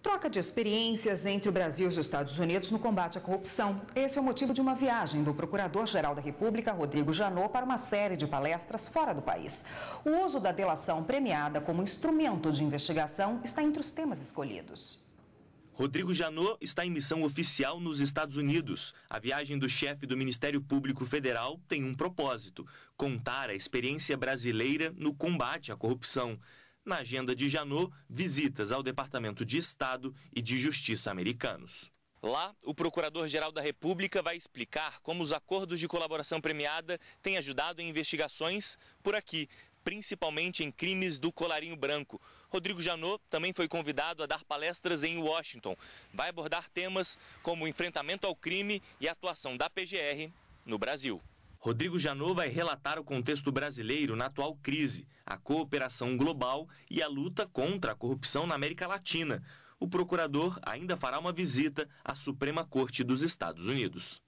Troca de experiências entre o Brasil e os Estados Unidos no combate à corrupção. Esse é o motivo de uma viagem do Procurador-Geral da República, Rodrigo Janot, para uma série de palestras fora do país. O uso da delação premiada como instrumento de investigação está entre os temas escolhidos. Rodrigo Janot está em missão oficial nos Estados Unidos. A viagem do chefe do Ministério Público Federal tem um propósito: contar a experiência brasileira no combate à corrupção na agenda de Janot visitas ao Departamento de Estado e de Justiça americanos. Lá, o Procurador-Geral da República vai explicar como os acordos de colaboração premiada têm ajudado em investigações por aqui, principalmente em crimes do colarinho branco. Rodrigo Janot também foi convidado a dar palestras em Washington. Vai abordar temas como enfrentamento ao crime e atuação da PGR no Brasil. Rodrigo Janot vai relatar o contexto brasileiro na atual crise, a cooperação global e a luta contra a corrupção na América Latina. O procurador ainda fará uma visita à Suprema Corte dos Estados Unidos.